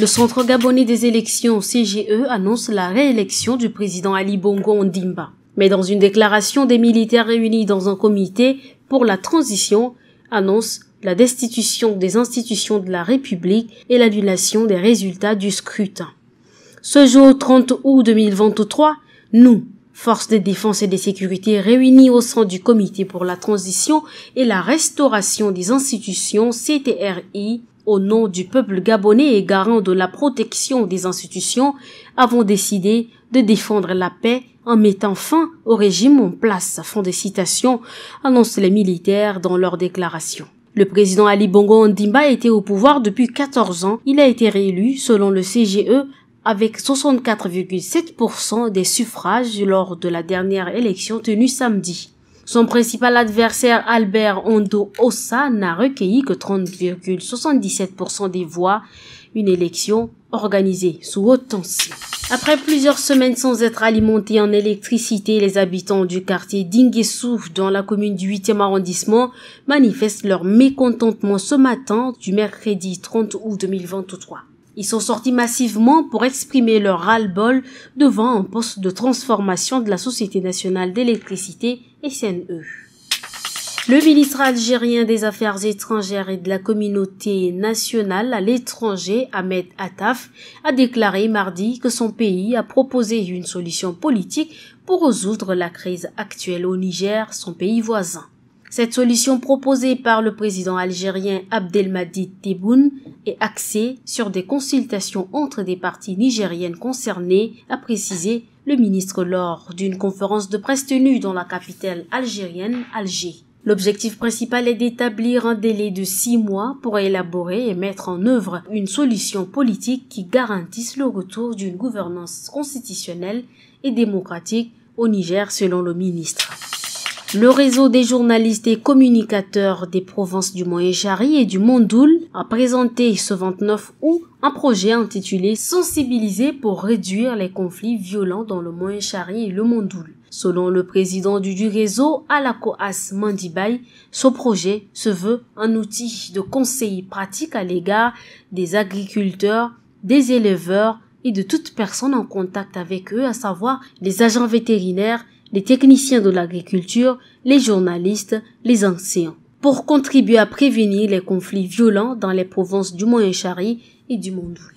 Le Centre gabonais des élections CGE annonce la réélection du président Ali Bongo Ondimba. Mais dans une déclaration des militaires réunis dans un comité pour la transition, annonce la destitution des institutions de la République et l'annulation des résultats du scrutin. Ce jour 30 août 2023, nous, forces de défense et de sécurité réunies au sein du comité pour la transition et la restauration des institutions CTRI, au nom du peuple gabonais et garant de la protection des institutions, avons décidé de défendre la paix en mettant fin au régime en place. Fond des citations, annoncent les militaires dans leur déclaration. Le président Ali Bongo Ondimba était au pouvoir depuis 14 ans. Il a été réélu, selon le CGE, avec 64,7% des suffrages lors de la dernière élection tenue samedi. Son principal adversaire Albert Ondo Ossa n'a recueilli que 30,77% des voix, une élection organisée sous haute tension. Après plusieurs semaines sans être alimentés en électricité, les habitants du quartier d'Ingessou, dans la commune du 8e arrondissement manifestent leur mécontentement ce matin du mercredi 30 août 2023. Ils sont sortis massivement pour exprimer leur ras-le-bol devant un poste de transformation de la Société nationale d'électricité SNE. Le ministre algérien des Affaires étrangères et de la communauté nationale à l'étranger, Ahmed Attaf, a déclaré mardi que son pays a proposé une solution politique pour résoudre la crise actuelle au Niger, son pays voisin. Cette solution proposée par le président algérien Abdelmadid Tebboune est axée sur des consultations entre des parties nigériennes concernées, a précisé le ministre lors d'une conférence de presse tenue dans la capitale algérienne, Alger. L'objectif principal est d'établir un délai de six mois pour élaborer et mettre en œuvre une solution politique qui garantisse le retour d'une gouvernance constitutionnelle et démocratique au Niger selon le ministre. Le réseau des journalistes et communicateurs des provinces du Moyen-Chari et du Mondoul a présenté ce 29 août un projet intitulé Sensibiliser pour réduire les conflits violents dans le Moyen-Chari et le Mondoul. Selon le président du, réseau réseau, Alakoas Mandibay, ce projet se veut un outil de conseil pratique à l'égard des agriculteurs, des éleveurs et de toute personne en contact avec eux, à savoir les agents vétérinaires, les techniciens de l'agriculture, les journalistes, les anciens, pour contribuer à prévenir les conflits violents dans les provinces du Moyen-Chari et du Mondoul.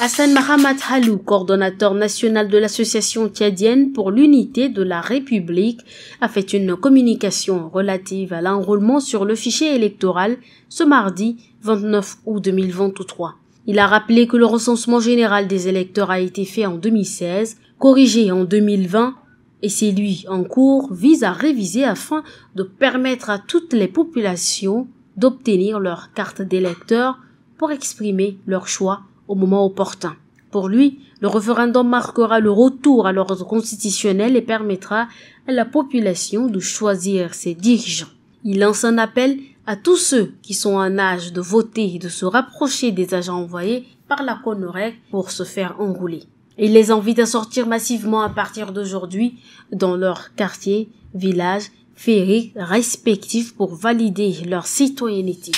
Hassan Mahamat Halou, coordonnateur national de l'association tiadienne pour l'unité de la République, a fait une communication relative à l'enrôlement sur le fichier électoral ce mardi 29 août 2023. Il a rappelé que le recensement général des électeurs a été fait en 2016, corrigé en 2020 et c'est lui en cours vise à réviser afin de permettre à toutes les populations d'obtenir leur carte d'électeur pour exprimer leur choix au moment opportun. Pour lui, le référendum marquera le retour à l'ordre constitutionnel et permettra à la population de choisir ses dirigeants. Il lance un appel à tous ceux qui sont en âge de voter et de se rapprocher des agents envoyés par la connerie pour se faire enrouler. Il les invite à sortir massivement à partir d'aujourd'hui dans leurs quartiers, villages, ferries respectifs pour valider leur citoyenneté.